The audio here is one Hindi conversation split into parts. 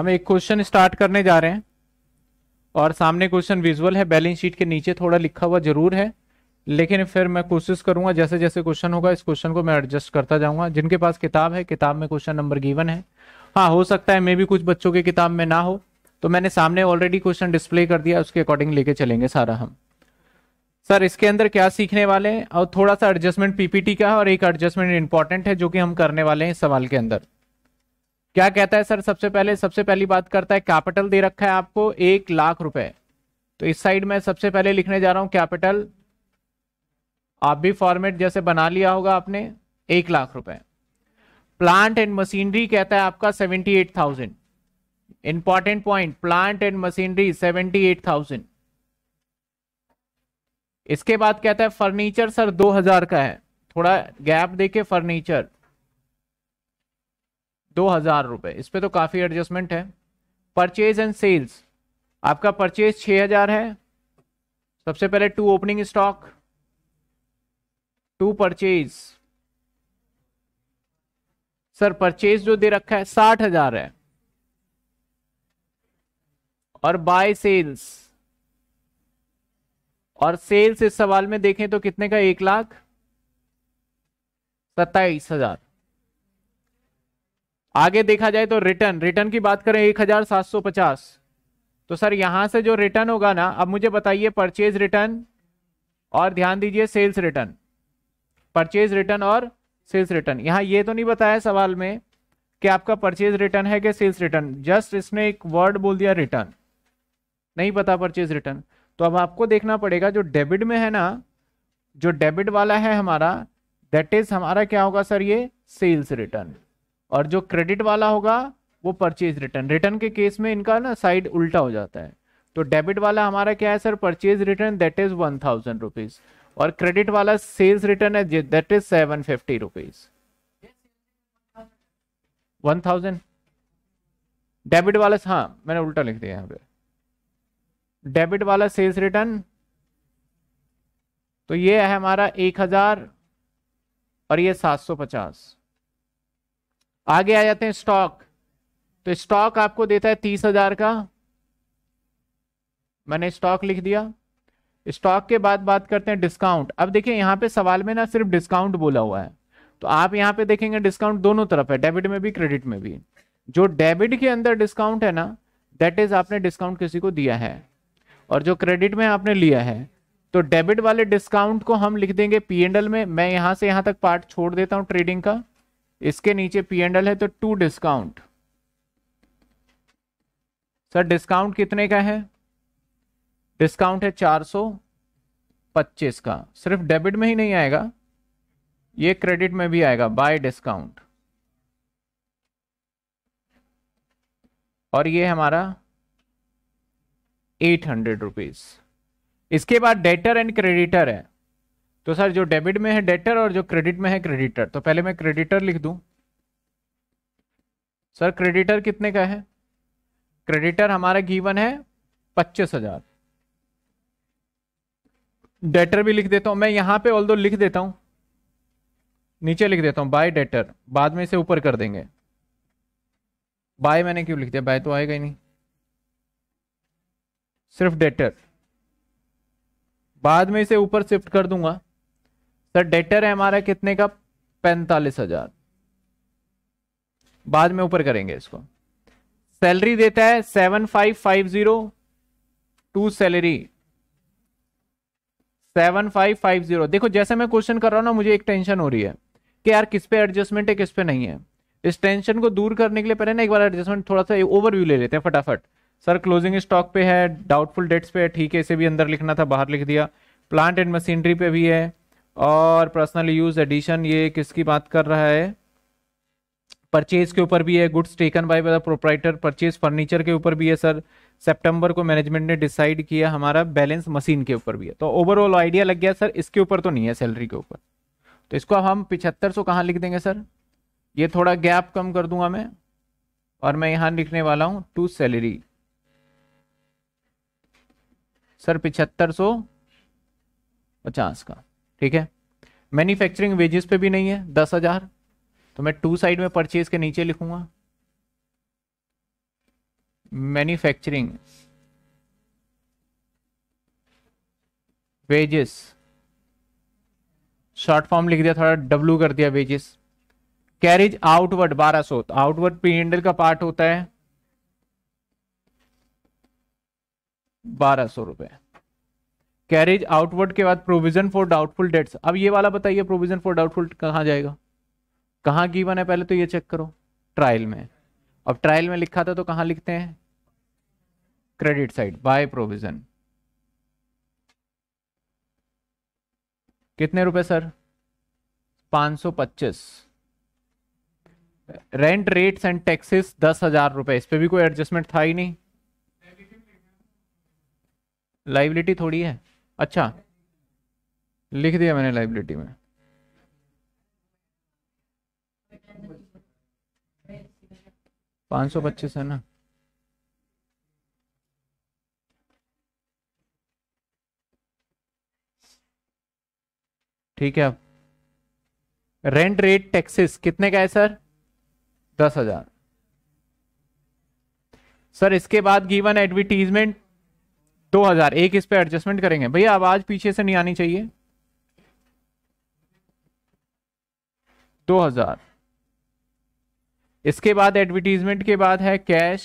हम एक क्वेश्चन स्टार्ट करने जा रहे हैं और सामने क्वेश्चन विजुअल है बैलेंस शीट के नीचे थोड़ा लिखा हुआ जरूर है लेकिन फिर मैं कोशिश करूंगा जैसे जैसे क्वेश्चन होगा इस क्वेश्चन को मैं एडजस्ट करता जाऊंगा जिनके पास किताब है किताब में क्वेश्चन नंबर गिवन है हाँ हो सकता है मे भी कुछ बच्चों के किताब में ना हो तो मैंने सामने ऑलरेडी क्वेश्चन डिस्प्ले कर दिया उसके अकॉर्डिंग लेके चलेंगे सारा हम सर इसके अंदर क्या सीखने वाले हैं और थोड़ा सा एडजस्टमेंट पीपीटी का है और एक एडजस्टमेंट इंपॉर्टेंट है जो कि हम करने वाले हैं इस सवाल के अंदर क्या कहता है सर सबसे पहले सबसे पहली बात करता है कैपिटल दे रखा है आपको एक लाख रुपए तो इस साइड में सबसे पहले लिखने जा रहा हूं कैपिटल आप भी फॉर्मेट जैसे बना लिया होगा आपने एक लाख रुपए प्लांट एंड मशीनरी कहता है आपका seventy eight thousand important point plant and machinery seventy eight thousand इसके बाद कहता है फर्नीचर सर दो हजार का है थोड़ा गैप देके फर्नीचर दो हज़ार रुपए इस पर तो काफ़ी एडजस्टमेंट है परचेज एंड सेल्स आपका परचेज छह हज़ार है सबसे पहले to opening stock to purchase sir purchase जो दे रखा है साठ हज़ार है और बाय सेल्स और सेल्स इस सवाल में देखें तो कितने का एक लाख सत्ताईस हज़ार आगे देखा जाए तो रिटर्न रिटर्न की बात करें एक हजार सात सौ पचास तो सर यहां से जो रिटर्न होगा ना अब मुझे बताइए परचेज रिटर्न और ध्यान दीजिए सेल्स रिटर्न परचेज रिटर्न और सेल्स रिटर्न यहां ये तो नहीं बताया सवाल में कि आपका परचेज रिटर्न है कि सेल्स रिटर्न जस्ट इसने एक वर्ड बोल दिया रिटर्न नहीं पता परचेज रिटर्न तो अब आपको देखना पड़ेगा जो डेबिट में है ना जो डेबिट वाला है हमारा दैट इज हमारा क्या होगा सर ये सेल्स रिटर्न और जो क्रेडिट वाला होगा वो परचेज रिटर्न रिटर्न के केस में इनका ना साइड उल्टा हो जाता है तो डेबिट वाला हमारा क्या है sir purchase return that is one thousand rupees और क्रेडिट वाला सेल्स रिटर्न है that is seven fifty rupees one thousand debit वाला हाँ मैंने उल्टा लिख दिया यहाँ पे डेबिट वाला सेल्स रिटर्न तो ये है हमारा एक हजार और ये सात सौ पचास आगे आ जाते हैं स्टॉक तो स्टॉक आपको देता है तीस हजार का मैंने स्टॉक लिख दिया स्टॉक के बाद बात करते हैं डिस्काउंट अब देखिए यहां पे सवाल में ना सिर्फ डिस्काउंट बोला हुआ है तो आप यहाँ पे देखेंगे डिस्काउंट दोनों तरफ है डेबिट में भी क्रेडिट में भी जो डेबिट के अंदर डिस्काउंट है ना दैट इज आपने डिस्काउंट किसी को दिया है और जो क्रेडिट में आपने लिया है तो डेबिट वाले डिस्काउंट को हम लिख देंगे पी एंड एल में मैं यहां से यहां तक पार्ट छोड़ देता हूं ट्रेडिंग का इसके नीचे पी एंड एल है तो टू डिस्काउंट सर डिस्काउंट कितने का है डिस्काउंट है चार सौ पच्चीस का सिर्फ डेबिट में ही नहीं आएगा ये क्रेडिट में भी आएगा बाय डिस्काउंट और ये हमारा एट हंड्रेड रुपीज इसके बाद डेटर एंड क्रेडिटर है तो सर जो डेबिट में है डेटर और जो क्रेडिट में है क्रेडिटर तो पहले मैं क्रेडिटर लिख दूं सर क्रेडिटर कितने का है क्रेडिटर हमारा गीवन है पच्चीस हजार डेटर भी लिख देता हूं मैं यहां पे ऑल दो लिख देता हूं नीचे लिख देता हूं बाय डेटर बाद में इसे ऊपर कर देंगे बाय मैंने क्यों लिख दिया बाय तो आएगा ही नहीं सिर्फ डेटर बाद में इसे ऊपर शिफ्ट कर दूंगा सर डेटर है हमारा कितने का पैंतालीस हजार बाद में ऊपर करेंगे इसको सैलरी देता है seven five five zero to salary seven five five zero देखो जैसे मैं क्वेश्चन कर रहा हूं ना मुझे एक टेंशन हो रही है कि यार किस पे एडजस्टमेंट है किस पे नहीं है इस टेंशन को दूर करने के लिए पहले ना एक बार एडजस्टमेंट थोड़ा सा ओवरव्यू ले लेते हैं फटाफट सर क्लोजिंग स्टॉक पे है डाउटफुल डेट्स पे है ठीक है इसे भी अंदर लिखना था बाहर लिख दिया प्लांट एंड मशीनरी पे भी है और पर्सनल यूज एडिशन ये किसकी बात कर रहा है परचेज के ऊपर भी है goods taken by the proprietor purchase furniture के ऊपर भी है सर सितंबर को मैनेजमेंट ने डिसाइड किया हमारा बैलेंस मशीन के ऊपर भी है तो ओवरऑल आइडिया लग गया सर इसके ऊपर तो नहीं है सैलरी के ऊपर तो इसको हम पिछहत्तर सौ कहाँ लिख देंगे सर ये थोड़ा गैप कम कर दूंगा मैं और मैं यहाँ लिखने वाला हूँ टू सैलरी सर पिछहत्तर सौ पचास का ठीक है मैन्युफैक्चरिंग वेजेस पे भी नहीं है दस हजार तो मैं टू साइड में परचेज के नीचे लिखूंगा मैन्युफैक्चरिंग वेजेस शॉर्ट फॉर्म लिख दिया थोड़ा डब्लू कर दिया वेजेस कैरिज आउटवर्ड बारह सो तो आउटवर्ड पी एंडल का पार्ट होता है बारह सौ रुपये कैरेज आउटवर्ड के बाद प्रोविजन फॉर डाउटफुल डेट्स अब ये वाला बताइए प्रोविजन फॉर डाउटफुल कहाँ जाएगा कहाँ की है पहले तो ये चेक करो ट्रायल में अब ट्रायल में लिखा था तो कहाँ लिखते हैं क्रेडिट साइड बाय प्रोविजन कितने रुपए sir 525 rent rates and taxes दस हजार रुपए इस पर भी कोई एडजस्टमेंट था ही नहीं लाइबिलिटी थोड़ी है अच्छा लिख दिया मैंने लाइबिलिटी में पांच सौ पच्चीस है ना ठीक है अब रेंट रेट टैक्सेस कितने का है सर दस हजार सर इसके बाद गिवन एडवर्टीजमेंट दो हजार एक इस पे एडजस्टमेंट करेंगे भैया आवाज पीछे से नहीं आनी चाहिए दो हजार इसके बाद एडवर्टीजमेंट के बाद है cash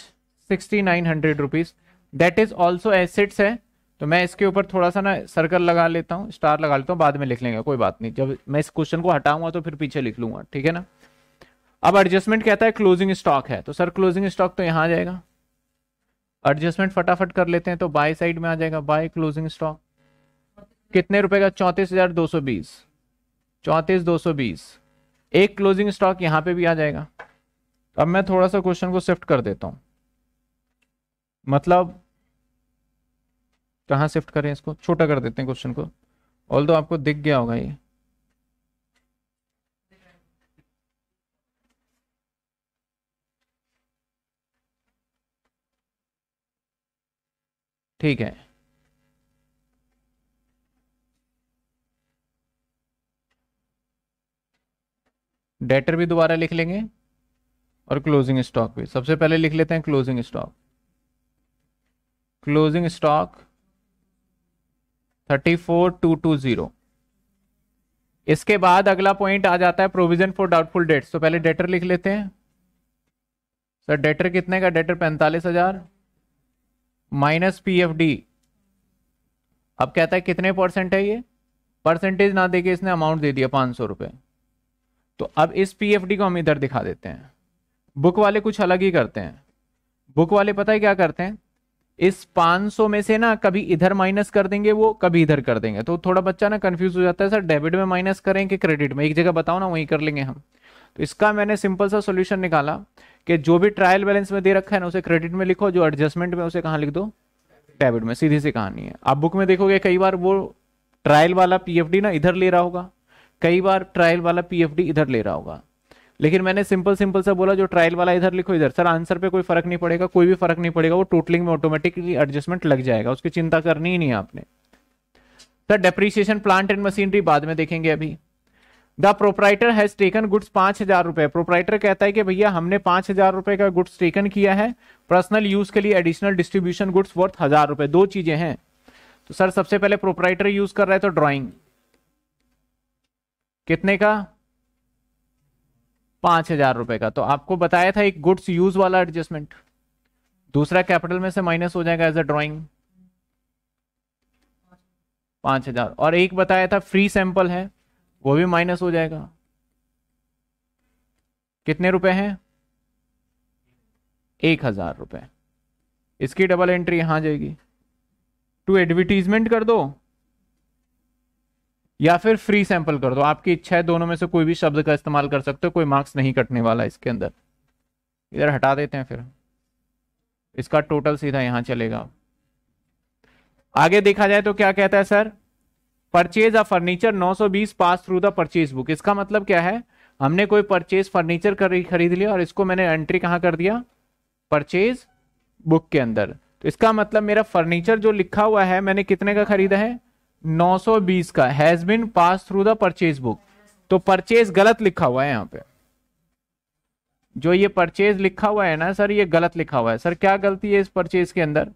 sixty nine hundred rupees that is also assets है तो मैं इसके ऊपर थोड़ा सा ना सर्कल लगा लेता हूँ स्टार लगा लेता हूँ बाद में लिख लेंगे कोई बात नहीं जब मैं इस क्वेश्चन को हटाऊंगा तो फिर पीछे लिख लूंगा ठीक है ना अब एडजस्टमेंट कहता है क्लोजिंग स्टॉक है तो सर क्लोजिंग स्टॉक तो यहाँ जाएगा एडजस्टमेंट फटाफट कर लेते हैं तो बाय साइड में आ जाएगा बाय क्लोजिंग स्टॉक कितने रुपए का चौंतीस हजार दो सौ बीस चौंतीस दो सौ बीस एक क्लोजिंग स्टॉक यहां पे भी आ जाएगा अब मैं थोड़ा सा क्वेश्चन को शिफ्ट कर देता हूं मतलब कहां शिफ्ट करें इसको छोटा कर देते हैं क्वेश्चन को ऑल आपको दिख गया होगा ये ठीक है डेटर भी दोबारा लिख लेंगे और क्लोजिंग स्टॉक भी सबसे पहले लिख लेते हैं closing stock closing stock thirty four two two zero इसके बाद अगला पॉइंट आ जाता है प्रोविजन फॉर डाउटफुल डेट्स तो पहले डेटर लिख लेते हैं सर डेटर कितने का डेटर पैंतालीस हजार माइनस पी एफ डी अब कहता है कितने परसेंट है ये परसेंटेज ना देके इसने अमाउंट दे दिया पांच सौ रुपए तो अब इस पीएफडी को हम इधर दिखा देते हैं बुक वाले कुछ अलग ही करते हैं बुक वाले पता है क्या करते हैं इस 500 में से ना कभी इधर माइनस कर देंगे वो कभी इधर कर देंगे तो थोड़ा बच्चा ना कंफ्यूज हो जाता है सर डेबिट में माइनस करें कि क्रेडिट में एक जगह बताओ ना वहीं कर लेंगे हम तो इसका मैंने सिंपल सा सोल्यूशन निकाला कि जो भी ट्रायल बैलेंस में दे रखा है ना उसे क्रेडिट में लिखो जो एडजस्टमेंट में उसे कहाँ लिख दो डेबिट में सीधी सी कहानी है आप बुक में देखोगे कई बार वो ट्रायल वाला पी ना इधर ले रहा होगा कई बार ट्रायल वाला पी इधर ले रहा होगा लेकिन मैंने सिंपल सिंपल सा बोला जो ट्रायल वाला इधर लिखो इधर सर आंसर पे कोई फर्क नहीं पड़ेगा कोई भी फर्क नहीं पड़ेगा वो टोटलिंग में ऑटोमेटिकली एडजस्टमेंट लग जाएगा उसकी चिंता करनी ही नहीं आपने sir depreciation plant and machinery बाद में देखेंगे अभी the proprietor has taken goods पांच हजार रुपए प्रोपराइटर कहता है कि भैया हमने पांच हजार रुपए का गुड्स टेकन किया है पर्सनल यूज के लिए एडिशनल डिस्ट्रीब्यूशन गुड्स वर्थ हजार रुपए दो चीजें हैं तो सर सबसे पहले प्रोपराइटर यूज कर रहा है तो ड्राइंग कितने का पांच हजार रुपए का तो आपको बताया था एक गुड्स यूज वाला एडजस्टमेंट दूसरा कैपिटल में से माइनस हो जाएगा एज अ ड्रॉइंग पांच हजार और एक बताया था फ्री सैंपल है वो भी माइनस हो जाएगा कितने रुपए हैं एक हजार रुपये इसकी डबल एंट्री यहां जाएगी टू एडवर्टीजमेंट कर दो या फिर फ्री सैंपल कर दो आपकी इच्छा है दोनों में से कोई भी शब्द का इस्तेमाल कर सकते हो कोई मार्क्स नहीं कटने वाला इसके अंदर इधर हटा देते हैं फिर इसका टोटल सीधा यहां चलेगा आगे देखा जाए तो क्या कहता है sir purchase a furniture 920 pass through the purchase book इसका मतलब क्या है हमने कोई परचेज फर्नीचर खरीद लिया और इसको मैंने एंट्री कहाँ कर दिया परचेज बुक के अंदर तो इसका मतलब मेरा फर्नीचर जो लिखा हुआ है मैंने कितने का खरीदा है 920 का has been pass through the purchase book तो परचेज गलत लिखा हुआ है यहाँ पे जो ये परचेज लिखा हुआ है ना सर ये गलत लिखा हुआ है सर क्या गलती है इस परचेज के अंदर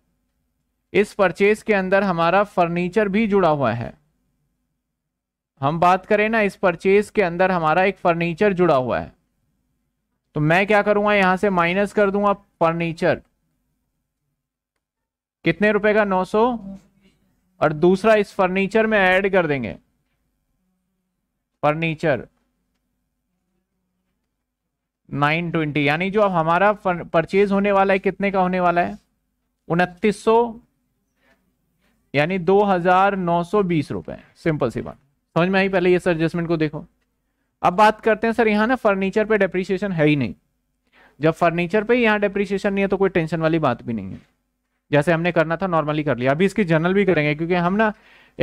इस परचेज के अंदर हमारा फर्नीचर भी जुड़ा हुआ है हम बात करें ना इस परचेज के अंदर हमारा एक फर्नीचर जुड़ा हुआ है तो मैं क्या करूंगा यहां से माइनस कर दूंगा फर्नीचर कितने रुपए का 900 और दूसरा इस फर्नीचर में ऐड कर देंगे फर्नीचर 920 यानी जो अब हमारा परचेज होने वाला है कितने का होने वाला है उनतीस यानी दो हजार नौ सौ बीस रुपए सिंपल सी बात समझ में आई पहले ये सर एडजस्टमेंट को देखो अब बात करते हैं सर यहाँ ना फर्नीचर पे डेप्रीशिएशन है ही नहीं जब फर्नीचर पे यहाँ डेप्रीशिएशन नहीं है तो कोई टेंशन वाली बात भी नहीं है जैसे हमने करना था नॉर्मली कर लिया अभी इसकी जनरल भी करेंगे क्योंकि हम ना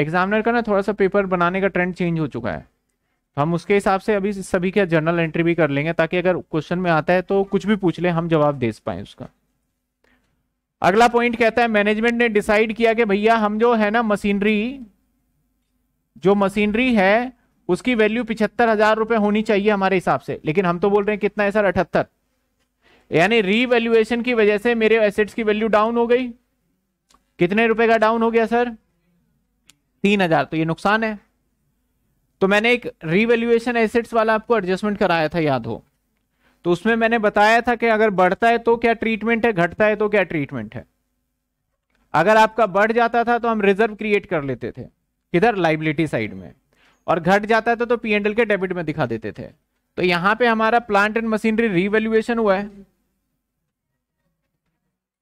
एग्जामिनर का ना थोड़ा सा पेपर बनाने का ट्रेंड चेंज हो चुका है तो हम उसके हिसाब से अभी सभी का जनरल एंट्री भी कर लेंगे ताकि अगर क्वेश्चन में आता है तो कुछ भी पूछ ले हम जवाब दे पाए उसका अगला पॉइंट कहता है मैनेजमेंट ने डिसाइड किया कि भैया हम जो है ना मशीनरी जो मशीनरी है उसकी वैल्यू पिछहत्तर हजार रुपए होनी चाहिए हमारे हिसाब से लेकिन हम तो बोल रहे हैं कितना है सर अठहत्तर यानी रीवैल्यूएशन की वजह से मेरे एसेट्स की वैल्यू डाउन हो गई कितने रुपए का डाउन हो गया सर तीन हजार तो ये नुकसान है तो मैंने एक रीवैल्यूएशन एसेट्स वाला आपको एडजस्टमेंट कराया था याद हो तो उसमें मैंने बताया था कि अगर बढ़ता है तो क्या ट्रीटमेंट है घटता है तो क्या ट्रीटमेंट है अगर आपका बढ़ जाता था तो हम रिजर्व क्रिएट कर लेते थे किधर लाइबिलिटी साइड में और घट जाता था तो पी तो एंड के डेबिट में दिखा देते थे तो यहां पे हमारा प्लांट एंड मशीनरी रिवेल्युएशन हुआ है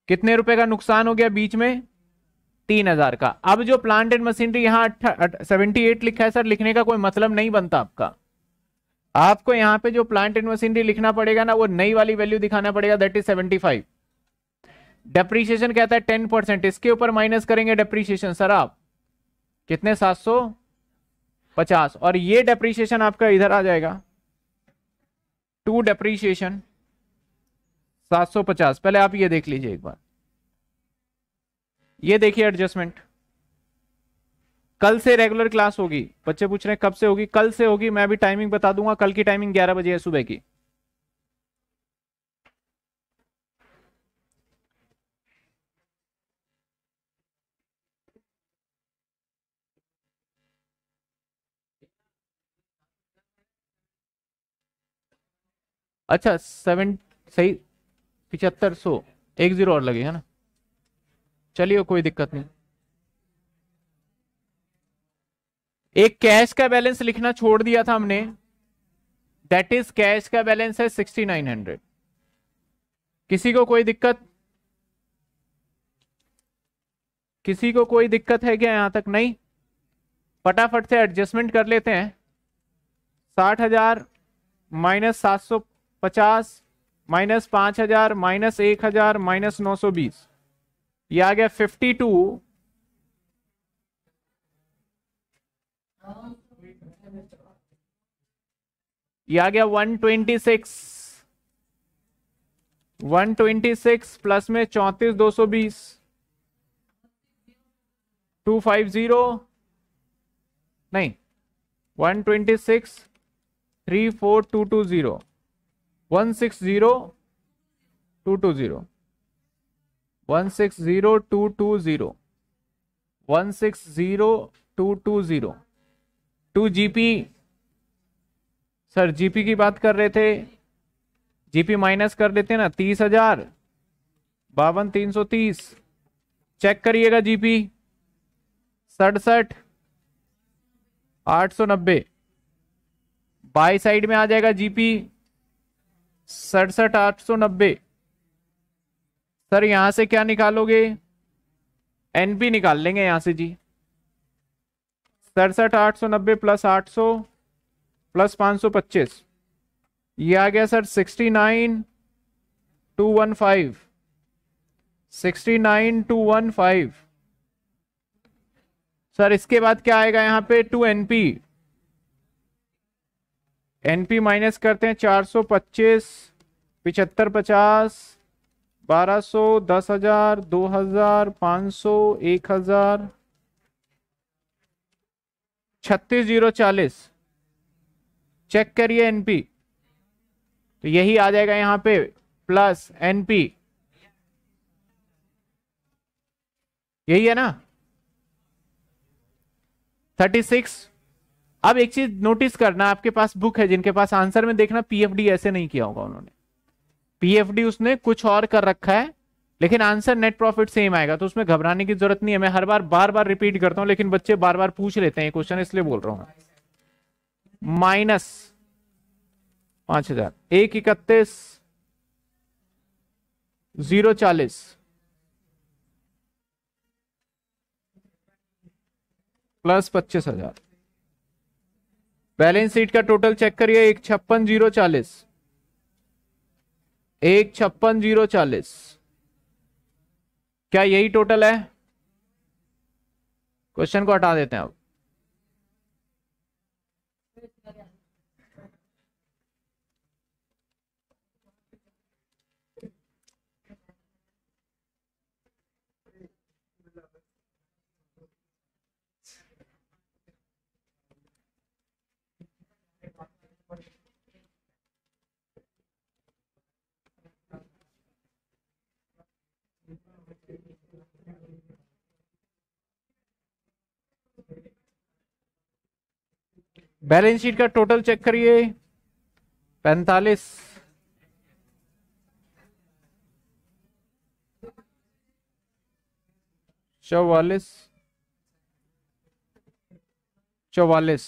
कितने रुपए का नुकसान हो गया बीच में तीन हजार का अब जो प्लांट एंड मशीनरी यहां सेवेंटी एट लिखा है सर लिखने का कोई मतलब नहीं बनता आपका आपको यहाँ पे जो प्लांट एंड मशीनरी लिखना पड़ेगा ना वो नई वाली वैल्यू दिखाना पड़ेगा that is seventy five depreciation कहता है टेन परसेंट इसके ऊपर माइनस करेंगे डेप्रीशिएशन सर आप कितने सात सौ पचास और ये डेप्रीशिएशन आपका इधर आ जाएगा टू डेप्रीशिएशन सात सौ पचास पहले आप ये देख लीजिए एक बार ये देखिए एडजस्टमेंट कल से रेगुलर क्लास होगी बच्चे पूछ रहे हैं कब से होगी कल से होगी मैं भी टाइमिंग बता दूंगा कल की टाइमिंग ग्यारह बजे है सुबह की अच्छा सेवन सही पिछहत्तर सौ एक जीरो और लगे है ना चलिए कोई दिक्कत नहीं एक कैश का बैलेंस लिखना छोड़ दिया था हमने दैट इज कैश का बैलेंस है सिक्सटी नाइन हंड्रेड किसी को कोई दिक्कत किसी को कोई दिक्कत है क्या यहां तक नहीं फटाफट से एडजस्टमेंट कर लेते हैं साठ हजार माइनस सात सौ पचास माइनस पांच हजार माइनस एक हजार माइनस नौ सौ बीस ये आ गया फिफ्टी टू ये आ गया one twenty six one twenty six plus में चौंतीस दो सौ बीस टू फाइव जीरो नहीं one twenty six three four two two zero one six zero two two zero one six zero two two zero one six zero two two zero two GP sir GP की बात कर रहे थे जीपी माइनस कर देते ना तीस हजार बावन तीन सौ तीस चेक करिएगा जीपी सड़सठ आठ सौ नब्बे बाई साइड में आ जाएगा जीपी सड़सठ आठ सौ नब्बे सर यहां से क्या निकालोगे एनपी निकाल लेंगे यहां से जी सड़सठ आठ सौ नब्बे प्लस आठ सौ प्लस पाँच सौ पच्चीस ये आ गया sir sixty nine two one five sixty nine two one five sir इसके बाद क्या आएगा यहां पे to N P NP minus करते हैं चार सौ पच्चीस पिछहत्तर पचास बारह सौ दस हजार दो हजार पाँच सौ एक हजार छत्तीस जीरो चालीस चेक करिए एनपी तो यही आ जाएगा यहाँ पे प्लस एनपी यही है ना थर्टी सिक्स अब एक चीज नोटिस करना आपके पास बुक है जिनके पास आंसर में देखना पीएफडी ऐसे नहीं किया होगा उन्होंने पीएफडी उसने कुछ और कर रखा है लेकिन आंसर नेट प्रॉफिट सेम आएगा तो उसमें घबराने की जरूरत नहीं है मैं हर बार बार बार रिपीट करता हूं लेकिन बच्चे बार बार पूछ लेते हैं क्वेश्चन इसलिए बोल रहा हूं माइनस पांच हजार एक इकतीस जीरो चालीस प्लस पच्चीस हजार बैलेंस शीट का टोटल चेक करिए एक छप्पन जीरो चालीस एक छप्पन जीरो चालीस क्या यही टोटल है क्वेश्चन को हटा देते हैं आप बैलेंस शीट का टोटल चेक करिए पैंतालीस चौवालीस चौवालीस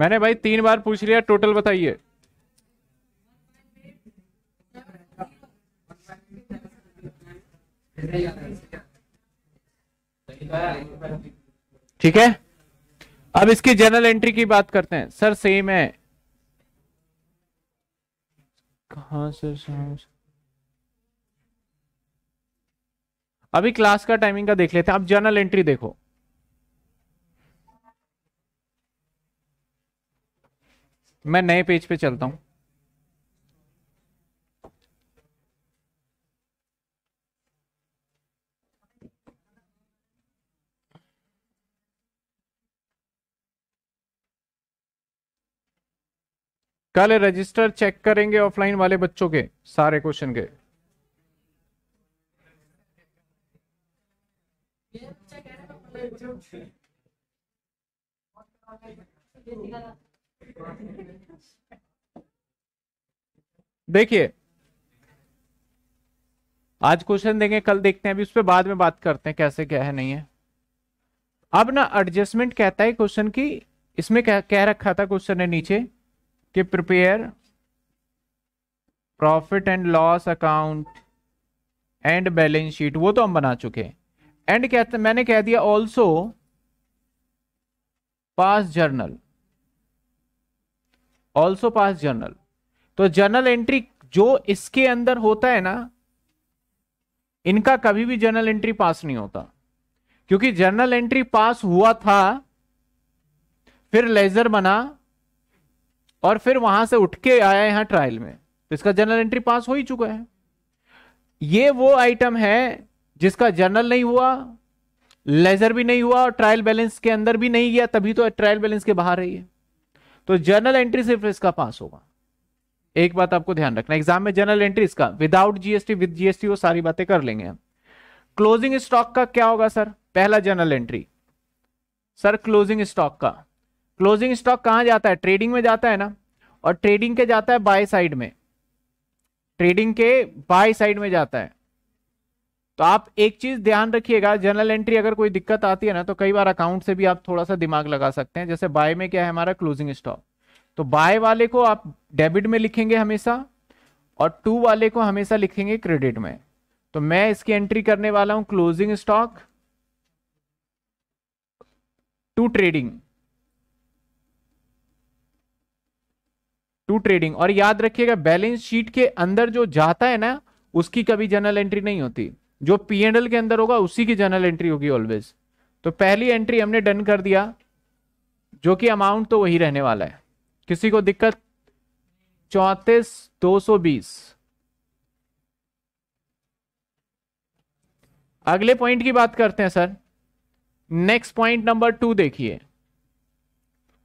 मैंने भाई तीन बार पूछ लिया टोटल बताइए ठीक है अब इसकी जनरल एंट्री की बात करते हैं सर सेम है कहा सर अभी क्लास का टाइमिंग का देख लेते हैं अब जनरल एंट्री देखो मैं नए पेज पे चलता हूं कल रजिस्टर चेक करेंगे ऑफलाइन वाले बच्चों के सारे क्वेश्चन के देखिए आज क्वेश्चन देंगे कल देखते हैं अभी उस पर बाद में बात करते हैं कैसे क्या है नहीं है अब ना एडजस्टमेंट कहता है क्वेश्चन की इसमें कह, कह रखा था क्वेश्चन है नीचे कि prepare profit and loss account and balance sheet वो तो हम बना चुके हैं एंड कहते मैंने कह दिया also pass journal also pass journal तो जर्नल एंट्री जो इसके अंदर होता है ना इनका कभी भी जर्नल एंट्री पास नहीं होता क्योंकि जर्नल एंट्री पास हुआ था फिर लेजर बना और फिर वहां से उठ के आया यहां ट्रायल में तो इसका जर्नल एंट्री पास हो ही चुका है ये वो आइटम है जिसका जर्नल नहीं हुआ लेजर भी नहीं हुआ और ट्रायल बैलेंस के अंदर भी नहीं गया तभी तो ट्रायल बैलेंस के बाहर रही है तो जर्नल एंट्री सिर्फ इसका पास होगा एक बात आपको ध्यान रखना एग्जाम में जर्नल एंट्री इसका विदाउट जीएसटी विद जीएसटी वो सारी बातें कर लेंगे हम क्लोजिंग स्टॉक का क्या होगा सर पहला journal entry sir closing stock का क्लोजिंग स्टॉक कहां जाता है ट्रेडिंग में जाता है ना और ट्रेडिंग के जाता है बाय साइड में ट्रेडिंग के बाय साइड में जाता है तो आप एक चीज ध्यान रखिएगा जनरल एंट्री अगर कोई दिक्कत आती है ना तो कई बार अकाउंट से भी आप थोड़ा सा दिमाग लगा सकते हैं जैसे बाय में क्या है हमारा क्लोजिंग स्टॉक तो बाय वाले को आप डेबिट में लिखेंगे हमेशा और टू वाले को हमेशा लिखेंगे क्रेडिट में तो मैं इसकी एंट्री करने वाला हूं closing stock to trading to trading और याद रखिएगा बैलेंस शीट के अंदर जो जाता है ना उसकी कभी जनरल एंट्री नहीं होती जो पी एंड एल के अंदर होगा उसी की जर्नल एंट्री होगी ऑलवेज तो पहली एंट्री हमने डन कर दिया जो कि अमाउंट तो वही रहने वाला है किसी को दिक्कत चौतीस दो सौ बीस अगले पॉइंट की बात करते हैं sir next point number two देखिए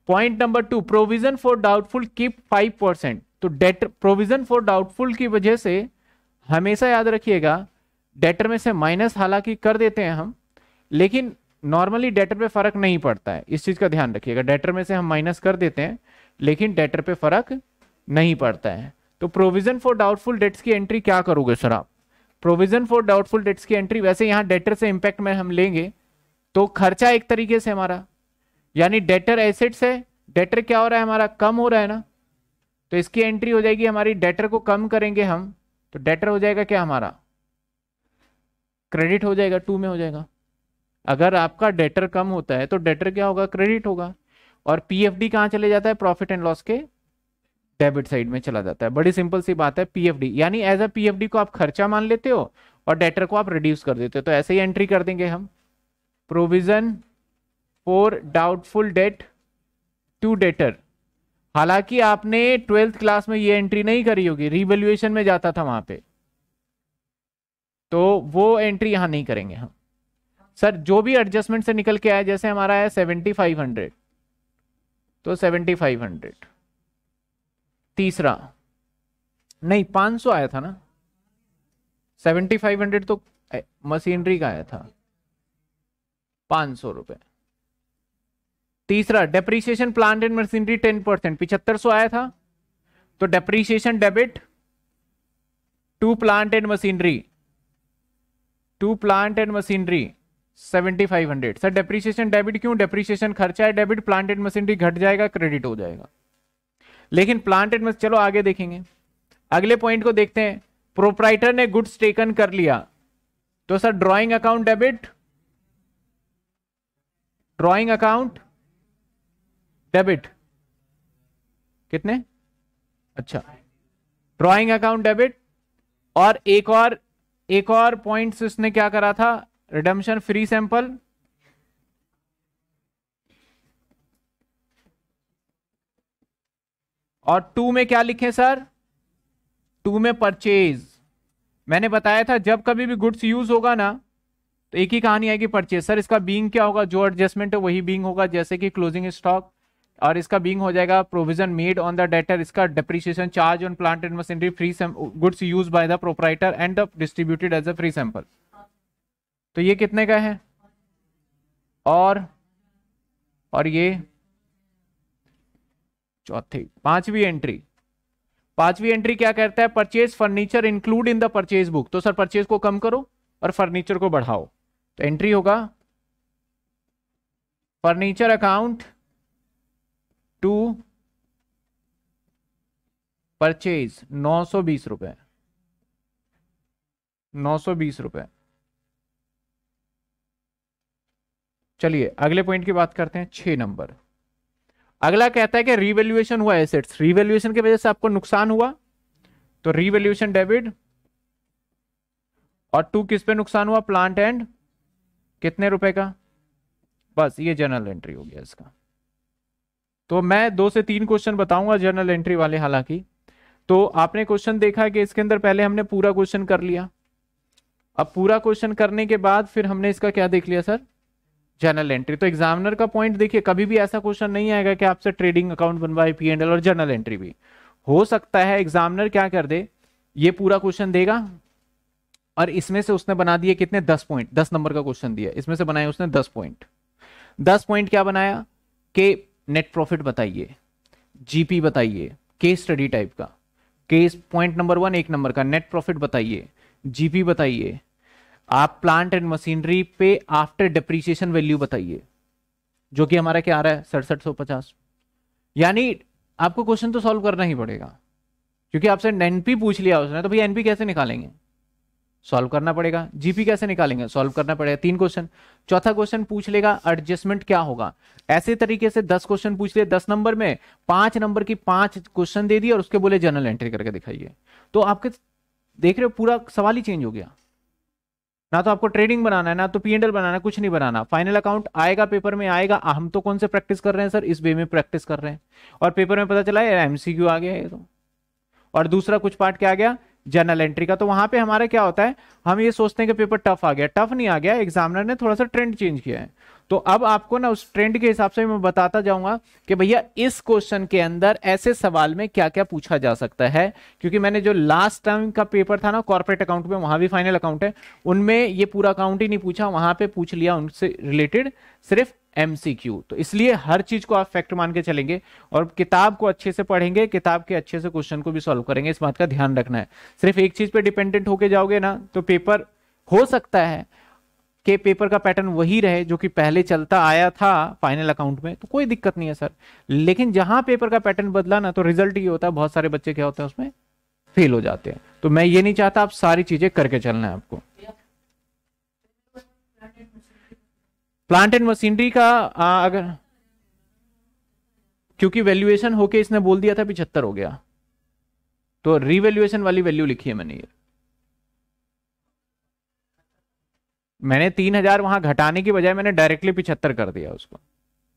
point number two provision for doubtful keep five percent तो डेट प्रोविजन फॉर डाउटफुल की वजह से हमेशा याद रखिएगा डेटर में से माइनस हालांकि कर देते हैं हम लेकिन नॉर्मली डेटर पे फर्क नहीं पड़ता है इस चीज़ का ध्यान रखिएगा डेटर में से हम माइनस कर देते हैं लेकिन डेटर पे फर्क नहीं पड़ता है तो प्रोविजन फॉर डाउटफुल डेट्स की एंट्री क्या करोगे सर आप प्रोविजन फॉर डाउटफुल डेट्स की एंट्री वैसे यहाँ डेटर से इम्पैक्ट में हम लेंगे तो खर्चा एक तरीके से हमारा यानी डेटर एसेट्स है डेटर क्या हो रहा है हमारा कम हो रहा है ना तो इसकी एंट्री हो जाएगी हमारी डेटर को कम करेंगे हम तो डेटर हो जाएगा क्या हमारा क्रेडिट हो जाएगा टू में हो जाएगा अगर आपका डेटर कम होता है तो डेटर क्या होगा क्रेडिट होगा और पीएफडी कहाँ चले जाता है प्रॉफिट एंड लॉस के डेबिट साइड में चला जाता है बड़ी सिंपल सी बात है पीएफडी यानी एज अ पीएफडी को आप खर्चा मान लेते हो और डेटर को आप रिड्यूस कर देते हो तो ऐसे ही एंट्री कर देंगे हम provision for doubtful debt to debtor हालांकि आपने ट्वेल्थ क्लास में ये एंट्री नहीं करी होगी रिवेल्युएशन में जाता था वहां पे तो वो एंट्री यहां नहीं करेंगे हम सर जो भी एडजस्टमेंट से निकल के आया जैसे हमारा है सेवेंटी फाइव हंड्रेड तो सेवेंटी फाइव हंड्रेड तीसरा नहीं पांच सौ आया था ना सेवेंटी फाइव हंड्रेड तो मशीनरी का आया था पांच सौ रुपए तीसरा depreciation plant and machinery ten percent पिछहत्तर सौ आया था तो depreciation debit to plant and machinery to plant and machinery seventy five hundred sir depreciation debit क्यों डेप्रीशिएशन खर्चा है डेबिट प्लांट एंड मशीनरी घट जाएगा क्रेडिट हो जाएगा लेकिन प्लांट एंड चलो आगे देखेंगे अगले पॉइंट को देखते हैं प्रोपराइटर ने गुड्स टेकन कर लिया तो sir drawing account debit drawing account debit कितने अच्छा ड्रॉइंग अकाउंट डेबिट और एक और एक और पॉइंट्स उसने क्या करा था रिडम्शन फ्री सैंपल और टू में क्या लिखे सर टू में परचेज मैंने बताया था जब कभी भी गुड्स यूज होगा ना तो एक ही कहानी आएगी परचेज सर इसका बींग क्या होगा जो एडजस्टमेंट है वही बींग होगा जैसे कि क्लोजिंग स्टॉक और इसका बींग हो जाएगा provision made on the debtor इसका depreciation charge on plant and machinery free goods use by the proprietor and distributed as a free sample तो ये कितने का है और और ये चौथी पांचवी एंट्री पांचवी एंट्री क्या कहता है purchase furniture include in the purchase book तो सर परचेज को कम करो और फर्नीचर को बढ़ाओ तो एंट्री होगा फर्नीचर अकाउंट टू परचेज नौ सौ बीस रुपए नौ सौ बीस रुपए चलिए अगले पॉइंट की बात करते हैं छह नंबर अगला कहता है कि रिवेल्यूएशन हुआ एसेट्स रिवेल्युएशन की वजह से आपको नुकसान हुआ तो रीवैल्यूएशन डेबिट और टू किस पे नुकसान हुआ प्लांट एंड कितने रुपए का बस ये जनरल एंट्री हो गया इसका तो मैं दो से तीन क्वेश्चन बताऊंगा जर्नल एंट्री वाले हालांकि तो आपने क्वेश्चन देखा कि इसके अंदर पहले हमने पूरा क्वेश्चन कर लिया अब पूरा क्वेश्चन करने के बाद फिर हमने इसका क्या देख लिया सर जर्नल एंट्री तो एग्जामिनर का पॉइंट देखिए कभी भी ऐसा क्वेश्चन नहीं आएगा कि आपसे ट्रेडिंग अकाउंट बनवाए पी एंड एल और जर्नल एंट्री भी हो सकता है एग्जामिनर क्या कर दे ये पूरा क्वेश्चन देगा और इसमें से उसने बना दिए कितने दस पॉइंट दस नंबर का क्वेश्चन दिया इसमें से बनाया उसने दस पॉइंट दस पॉइंट क्या बनाया कि नेट प्रॉफिट बताइए जीपी बताइए केस स्टडी टाइप का केस पॉइंट नंबर वन एक नंबर का नेट प्रॉफिट बताइए जीपी बताइए आप प्लांट एंड मशीनरी पे आफ्टर डिप्रीसिएशन वैल्यू बताइए जो कि हमारा क्या आ रहा है सड़सठ सौ पचास यानी आपको क्वेश्चन तो सॉल्व करना ही पड़ेगा क्योंकि आपसे एनपी पूछ लिया उसने तो भैया एनपी कैसे निकालेंगे सॉल्व करना पड़ेगा जीपी कैसे निकालेंगे सॉल्व करना पड़ेगा तीन क्वेश्चन चौथा क्वेश्चन पूछ लेगा एडजस्टमेंट क्या होगा ऐसे तरीके से दस क्वेश्चन पूछ लिए दस नंबर में पांच नंबर की पांच क्वेश्चन दे दिए और उसके बोले जर्नल एंट्री करके दिखाइए तो आपके देख रहे हो पूरा सवाल ही चेंज हो गया ना तो आपको ट्रेडिंग बनाना है ना तो पीएनएल बनाना है कुछ नहीं बनाना फाइनल अकाउंट आएगा पेपर में आएगा हम तो कौन से प्रैक्टिस कर रहे हैं सर इस वे में प्रैक्टिस कर रहे हैं और पेपर में पता चला एमसीक्यू आ गया ये तो और दूसरा कुछ पार्ट क्या आ गया जनरल एंट्री का तो वहां पे हमारा क्या होता है हम ये सोचते हैं कि पेपर टफ आ गया टफ नहीं आ गया एग्जामिनर ने थोड़ा सा ट्रेंड चेंज किया है तो अब आपको ना उस ट्रेंड के हिसाब से मैं बताता जाऊंगा कि भैया इस क्वेश्चन के अंदर ऐसे सवाल में क्या क्या पूछा जा सकता है क्योंकि मैंने जो लास्ट टाइम का पेपर था ना कॉर्पोरेट अकाउंट में वहां भी फाइनल अकाउंट है उनमें ये पूरा अकाउंट ही नहीं पूछा वहां पे पूछ लिया उनसे रिलेटेड सिर्फ एमसीक्यू तो इसलिए हर चीज को आप फैक्ट मान के चलेंगे और किताब को अच्छे से पढ़ेंगे किताब के अच्छे से क्वेश्चन को भी सॉल्व करेंगे इस बात का ध्यान रखना है सिर्फ एक चीज पे डिपेंडेंट होके जाओगे ना तो पेपर हो सकता है कि पेपर का पैटर्न वही रहे जो कि पहले चलता आया था फाइनल अकाउंट में तो कोई दिक्कत नहीं है सर लेकिन जहां पेपर का पैटर्न बदला ना तो रिजल्ट ये होता है बहुत सारे बच्चे क्या होते हैं उसमें फेल हो जाते हैं तो मैं ये नहीं चाहता आप सारी चीजें करके चलना है आपको प्लांट एंड मशीनरी का आ, अगर क्योंकि वैल्यूएशन होके इसने बोल दिया था पिछहत्तर हो गया तो रिवेल्युएशन वाली वैल्यू लिखी है मैंने ये मैंने तीन हजार वहां घटाने की बजाय मैंने डायरेक्टली पिछहत्तर कर दिया उसको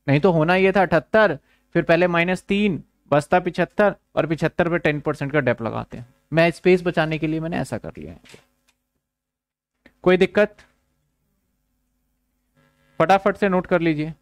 नहीं तो होना यह था अठहत्तर फिर पहले माइनस तीन बसता पिछहत्तर और पिछहत्तर पे टेन परसेंट का डेप लगाते हैं मैं स्पेस बचाने के लिए मैंने ऐसा कर लिया है कोई दिक्कत फटाफट से नोट कर लीजिए